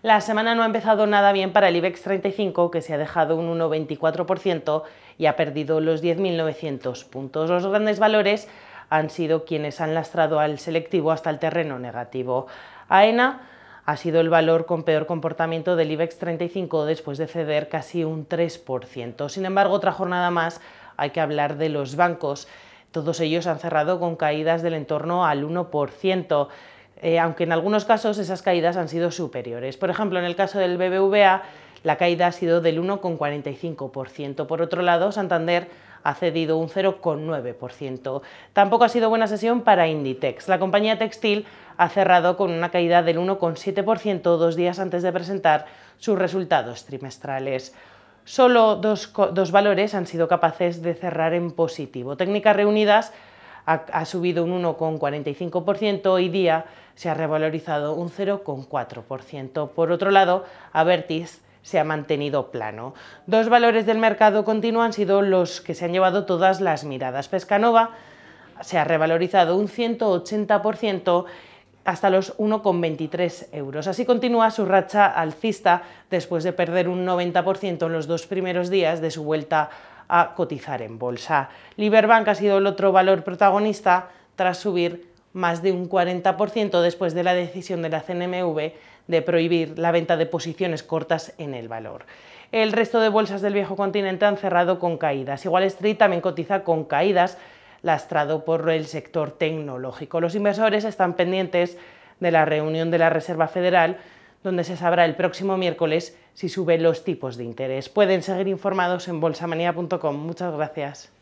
La semana no ha empezado nada bien para el IBEX 35, que se ha dejado un 1,24% y ha perdido los 10.900 puntos. Los grandes valores han sido quienes han lastrado al selectivo hasta el terreno negativo. AENA ha sido el valor con peor comportamiento del IBEX 35 después de ceder casi un 3%. Sin embargo, otra jornada más hay que hablar de los bancos. Todos ellos han cerrado con caídas del entorno al 1%. Eh, aunque en algunos casos esas caídas han sido superiores. Por ejemplo, en el caso del BBVA, la caída ha sido del 1,45%. Por otro lado, Santander ha cedido un 0,9%. Tampoco ha sido buena sesión para Inditex. La compañía textil ha cerrado con una caída del 1,7% dos días antes de presentar sus resultados trimestrales. Solo dos, valores han sido capaces de cerrar en positivo. Técnicas Reunidas ha, subido un 1,45% hoy Día se ha revalorizado un 0,4%. Por otro lado, Avertis se ha mantenido plano. Dos valores del mercado continúan han sido los que se han llevado todas las miradas. Pescanova se ha revalorizado un 180% hasta los 1,23 euros. Así continúa su racha alcista después de perder un 90% en los dos primeros días de su vuelta a cotizar en bolsa. Liberbank ha sido el otro valor protagonista tras subir más de un 40% después de la decisión de la CNMV de prohibir la venta de posiciones cortas en el valor. El resto de bolsas del viejo continente han cerrado con caídas. Igual Street también cotiza con caídas, lastrado por el sector tecnológico. Los inversores están pendientes de la reunión de la Reserva Federal, donde se sabrá el próximo miércoles si suben los tipos de interés. Pueden seguir informados en bolsamanía.com. Muchas gracias.